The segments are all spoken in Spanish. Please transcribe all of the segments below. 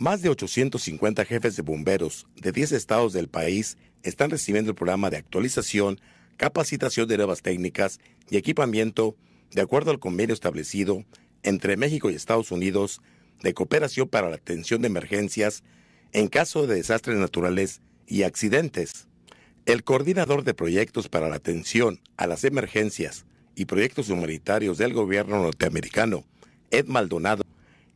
Más de 850 jefes de bomberos de 10 estados del país están recibiendo el programa de actualización, capacitación de nuevas técnicas y equipamiento de acuerdo al convenio establecido entre México y Estados Unidos de cooperación para la atención de emergencias en caso de desastres naturales y accidentes. El coordinador de proyectos para la atención a las emergencias y proyectos humanitarios del gobierno norteamericano, Ed Maldonado,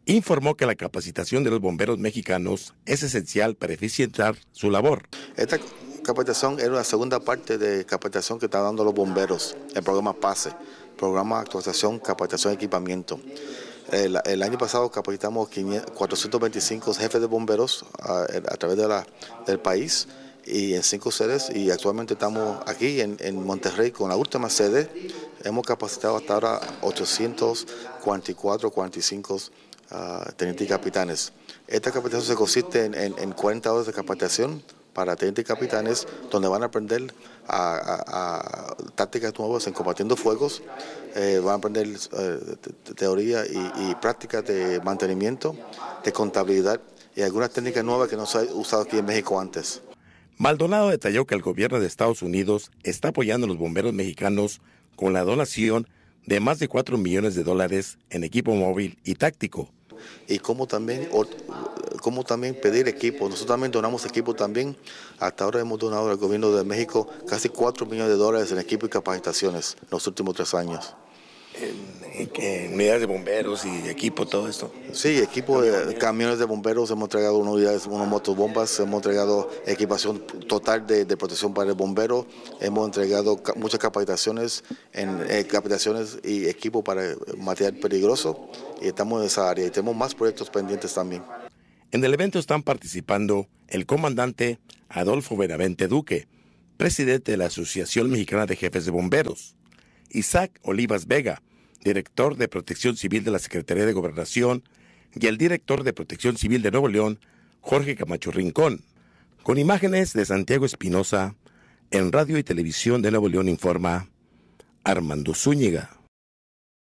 informó que la capacitación de los bomberos mexicanos es esencial para eficientar su labor. Esta capacitación era la segunda parte de capacitación que están dando los bomberos, el programa PASE, programa actualización, capacitación equipamiento. El, año pasado capacitamos 425 jefes de bomberos a, través del país y en cinco sedes y actualmente estamos aquí en, en, Monterrey con la última sede. Hemos capacitado hasta ahora 844, 45 Teniente y capitanes. Esta capacitación se consiste en, 40 horas de capacitación para Teniente y capitanes, donde van a aprender tácticas nuevas en combatiendo fuegos, eh, van a aprender eh, teoría y, y prácticas de mantenimiento, de contabilidad y algunas técnicas nuevas que no se han usado aquí en México antes. Maldonado detalló que el gobierno de Estados Unidos está apoyando a los bomberos mexicanos con la donación de más de 4 millones de dólares en equipo móvil y táctico y cómo también, pedir equipo. Nosotros también donamos equipo también. Hasta ahora hemos donado al gobierno de México casi 4 millones de dólares en equipo y capacitaciones en los últimos tres años en, unidades de bomberos y equipo, todo esto. Sí, equipo de camiones de bomberos, hemos entregado unidades, unas motobombas, hemos entregado equipación total de, protección para el bombero, hemos entregado muchas capacitaciones, en, eh, capacitaciones y equipo para material peligroso y estamos en esa área y tenemos más proyectos pendientes también. En el evento están participando el comandante Adolfo Benavente Duque, presidente de la Asociación Mexicana de Jefes de Bomberos, Isaac Olivas Vega, director de Protección Civil de la Secretaría de Gobernación, y el director de Protección Civil de Nuevo León, Jorge Camacho Rincón, con imágenes de Santiago Espinosa, en radio y televisión de Nuevo León informa Armando Zúñiga.